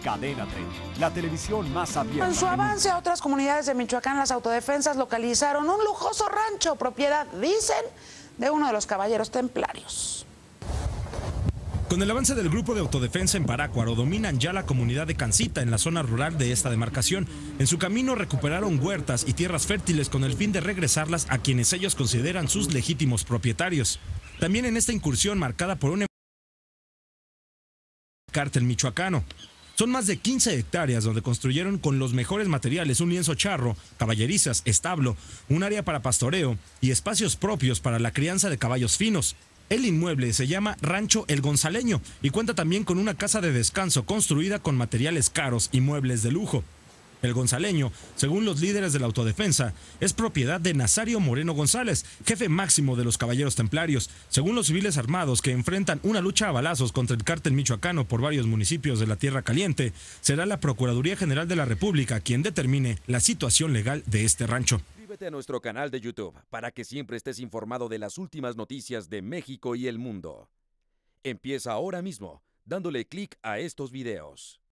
Cadena 30, la televisión más abierta. En su avance a otras comunidades de Michoacán, las autodefensas localizaron un lujoso rancho, propiedad, dicen, de uno de los caballeros templarios. Con el avance del grupo de autodefensa en Parácuaro, dominan ya la comunidad de Cancita en la zona rural de esta demarcación. En su camino recuperaron huertas y tierras fértiles con el fin de regresarlas a quienes ellos consideran sus legítimos propietarios. También en esta incursión marcada por un em- cártel michoacano. Son más de 15 hectáreas donde construyeron con los mejores materiales un lienzo charro, caballerizas, establo, un área para pastoreo y espacios propios para la crianza de caballos finos. El inmueble se llama Rancho El Gonzaleño y cuenta también con una casa de descanso construida con materiales caros y muebles de lujo. El gonzaleño, según los líderes de la autodefensa, es propiedad de Nazario Moreno González, jefe máximo de los Caballeros Templarios. Según los civiles armados que enfrentan una lucha a balazos contra el cártel michoacano por varios municipios de la Tierra Caliente, será la Procuraduría General de la República quien determine la situación legal de este rancho. a nuestro canal de YouTube para que siempre estés informado de las últimas noticias de México y el mundo. Empieza ahora mismo dándole clic a estos videos.